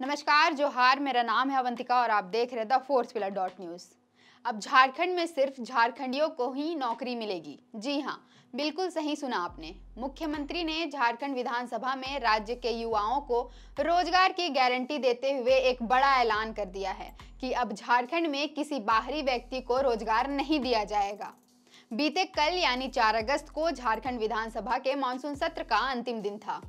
नमस्कार जोहार मेरा नाम है अवंतिका और आप देख रहे the fourth pillar dot news अब झारखंड में सिर्फ झारखंडियों को ही नौकरी मिलेगी जी हाँ बिल्कुल सही सुना आपने मुख्यमंत्री ने झारखंड विधानसभा में राज्य के युवाओं को रोजगार की गारंटी देते हुए एक बड़ा ऐलान कर दिया है कि अब झारखंड में किसी बाहरी व्यक्ति को रोजगार नहीं दिया जाएगा बीते कल यानी 4 अगस्त को झारखंड विधानसभा के मानसून सत्र का अंतिम दिन था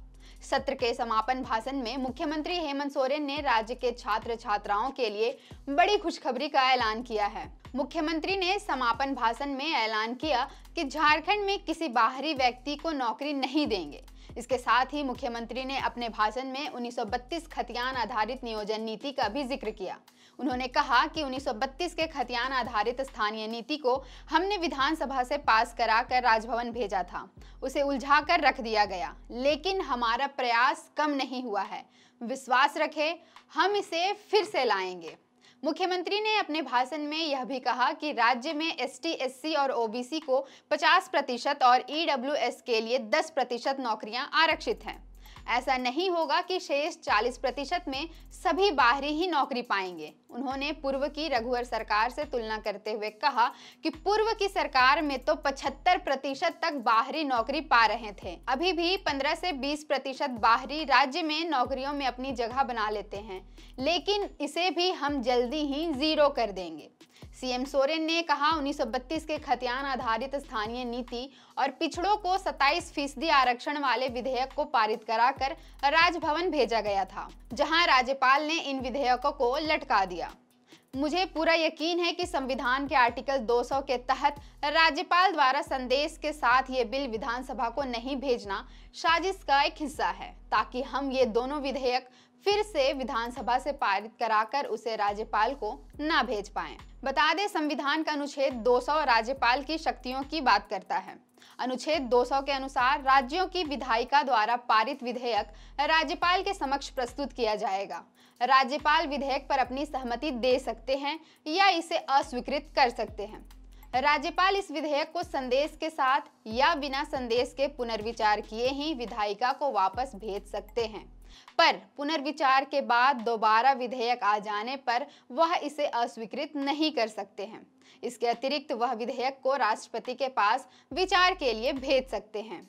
सत्र के समापन भाषण में मुख्यमंत्री हेमंत सोरेन ने राज्य के छात्र छात्राओं के लिए बड़ी खुशखबरी का ऐलान किया है मुख्यमंत्री ने समापन भाषण में ऐलान किया कि झारखंड में किसी बाहरी व्यक्ति को नौकरी नहीं देंगे इसके साथ ही मुख्यमंत्री ने अपने भाषण में 1932 खतियान आधारित नियोजन नीति का भी जिक्र किया उन्होंने कहा कि 1932 के खतियान आधारित स्थानीय नीति को हमने विधानसभा से पास कराकर राजभवन भेजा था उसे उलझा कर रख दिया गया लेकिन हमारा प्रयास कम नहीं हुआ है विश्वास रखें हम इसे फिर से लाएंगे मुख्यमंत्री ने अपने भाषण में यह भी कहा कि राज्य में एसटी, एससी और ओबीसी को 50 प्रतिशत और ईडब्ल्यूएस के लिए 10 प्रतिशत नौकरियां आरक्षित हैं ऐसा नहीं होगा कि शेष 40 प्रतिशत में सभी बाहरी ही नौकरी पाएंगे उन्होंने पूर्व की रघुवर सरकार से तुलना करते हुए कहा कि पूर्व की सरकार में तो 75 प्रतिशत तक बाहरी नौकरी पा रहे थे अभी भी 15 से 20 प्रतिशत बाहरी राज्य में नौकरियों में अपनी जगह बना लेते हैं लेकिन इसे भी हम जल्दी ही जीरो कर देंगे सीएम सोरेन ने कहा 1932 के खतियान आधारित स्थानीय नीति और पिछड़ों को 27 फीसदी आरक्षण वाले विधेयक को पारित कराकर राजभवन भेजा गया था जहां राज्यपाल ने इन विधेयकों को लटका दिया मुझे पूरा यकीन है कि संविधान के आर्टिकल 200 के तहत राज्यपाल द्वारा संदेश के साथ ये बिल विधानसभा को नहीं भेजना साजिश का एक हिस्सा है ताकि हम ये दोनों विधेयक फिर से विधानसभा से पारित कराकर उसे राज्यपाल को न भेज पाए बता दें संविधान का अनुच्छेद 200 राज्यपाल की शक्तियों की बात करता है अनुच्छेद 200 के अनुसार राज्यों की विधायिका द्वारा पारित विधेयक राज्यपाल के समक्ष प्रस्तुत किया जाएगा राज्यपाल विधेयक पर अपनी सहमति दे सकते हैं या इसे अस्वीकृत कर सकते हैं राज्यपाल इस विधेयक को संदेश के साथ या बिना संदेश के पुनर्विचार किए ही विधायिका को वापस भेज सकते हैं पर पुनर्विचार के बाद दोबारा विधेयक आ जाने पर वह इसे अस्वीकृत नहीं कर सकते हैं इसके अतिरिक्त वह विधेयक को राष्ट्रपति के पास विचार के लिए भेज सकते हैं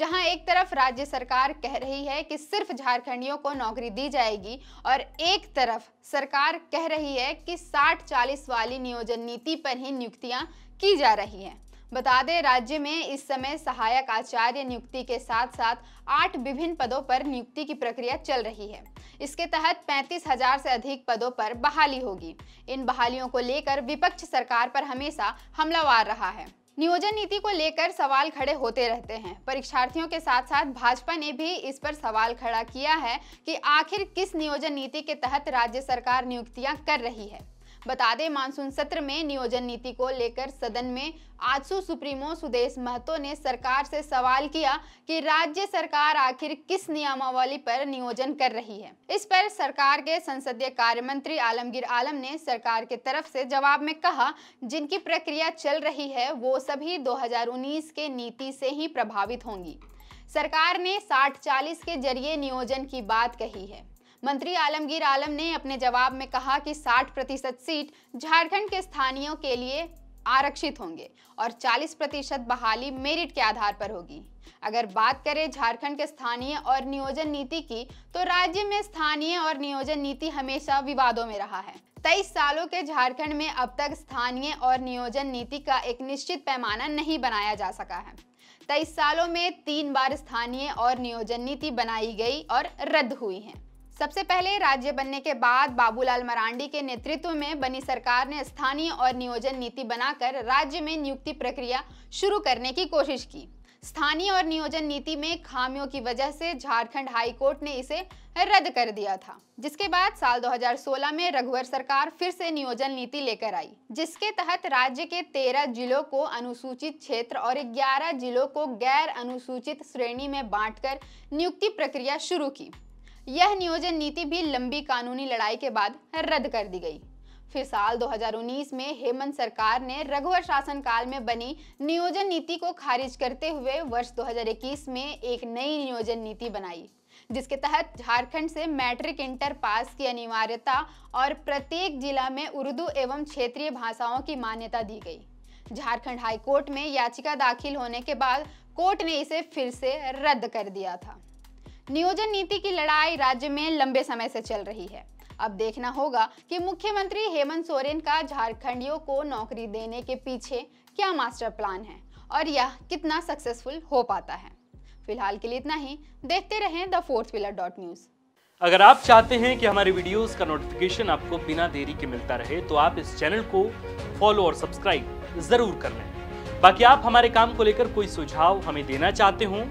जहां एक तरफ राज्य सरकार कह रही है कि सिर्फ झारखंडियों को नौकरी दी जाएगी और एक तरफ सरकार कह रही है कि 60-40 वाली नियोजन नीति पर ही नियुक्तियां की जा रही हैं बता दें राज्य में इस समय सहायक आचार्य नियुक्ति के साथ साथ आठ विभिन्न पदों पर नियुक्ति की प्रक्रिया चल रही है इसके तहत पैंतीस हजार से अधिक पदों पर बहाली होगी इन बहालियों को लेकर विपक्ष सरकार पर हमेशा हमलावार रहा है नियोजन नीति को लेकर सवाल खड़े होते रहते हैं परीक्षार्थियों के साथ साथ भाजपा ने भी इस पर सवाल खड़ा किया है कि आखिर किस नियोजन नीति के तहत राज्य सरकार नियुक्तियां कर रही है बता दें मानसून सत्र में नियोजन नीति को लेकर सदन में आजसू सुप्रीमो सुदेश महतो ने सरकार से सवाल किया कि राज्य सरकार आखिर किस नियमावली पर नियोजन कर रही है इस पर सरकार के संसदीय कार्य मंत्री आलमगीर आलम ने सरकार के तरफ से जवाब में कहा जिनकी प्रक्रिया चल रही है वो सभी 2019 के नीति से ही प्रभावित होंगी सरकार ने साठ चालीस के जरिए नियोजन की बात कही है मंत्री आलमगीर आलम ने अपने जवाब में कहा कि 60 प्रतिशत सीट झारखंड के स्थानीय के लिए आरक्षित होंगे और 40 प्रतिशत बहाली मेरिट के आधार पर होगी अगर बात करें झारखंड के स्थानीय और नियोजन नीति की तो राज्य में स्थानीय और नियोजन नीति हमेशा विवादों में रहा है तेईस सालों के झारखंड में अब तक स्थानीय और नियोजन नीति का एक निश्चित पैमाना नहीं बनाया जा सका है तेईस सालों में तीन बार स्थानीय और नियोजन नीति बनाई गई और रद्द हुई है सबसे पहले राज्य बनने के बाद बाबूलाल मरांडी के नेतृत्व में बनी सरकार ने स्थानीय और नियोजन नीति बनाकर राज्य में नियुक्ति प्रक्रिया शुरू करने की कोशिश की स्थानीय और नियोजन नीति में खामियों की वजह से झारखंड हाईकोर्ट ने इसे रद्द कर दिया था जिसके बाद साल 2016 में रघुवर सरकार फिर से नियोजन नीति लेकर आई जिसके तहत राज्य के 13 जिलों को अनुसूचित क्षेत्र और 11 जिलों को गैर अनुसूचित श्रेणी में बांटकर नियुक्ति प्रक्रिया शुरू की यह नियोजन नीति भी लंबी कानूनी लड़ाई के बाद रद्द कर दी गई फिर साल 2019 में हेमंत सरकार ने रघुवर शासन काल में बनी नियोजन नीति को खारिज करते हुए वर्ष 2021 में एक नई नियोजन नीति बनाई जिसके तहत झारखंड से मैट्रिक इंटर पास की अनिवार्यता और प्रत्येक जिला में उर्दू एवं क्षेत्रीय भाषाओं की मान्यता दी गई झारखंड हाईकोर्ट में याचिका दाखिल होने के बाद कोर्ट ने इसे फिर से रद्द कर दिया था नियोजन नीति की लड़ाई राज्य में लंबे समय से चल रही है अब देखना होगा कि मुख्यमंत्री हेमंत सोरेन का झारखंडियों को नौकरी देने के पीछे क्या मास्टर प्लान है और यह कितना सक्सेसफुल हो पाता है फिलहाल के लिए इतना ही देखते रहें the fourth pillar dot news अगर आप चाहते हैं कि हमारे वीडियोस का नोटिफिकेशन आपको बिना देरी के मिलता रहे तो आप इस चैनल को फॉलो और सब्सक्राइब जरूर कर लें बाकी आप हमारे काम को लेकर कोई सुझाव हमें देना चाहते हों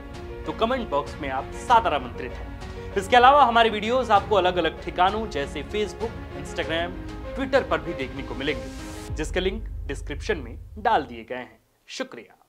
तो कमेंट बॉक्स में आप सादर आमंत्रित हैं इसके अलावा हमारे वीडियोस आपको अलग अलग ठिकानों जैसे फेसबुक इंस्टाग्राम ट्विटर पर भी देखने को मिलेंगे जिसके लिंक डिस्क्रिप्शन में डाल दिए गए हैं शुक्रिया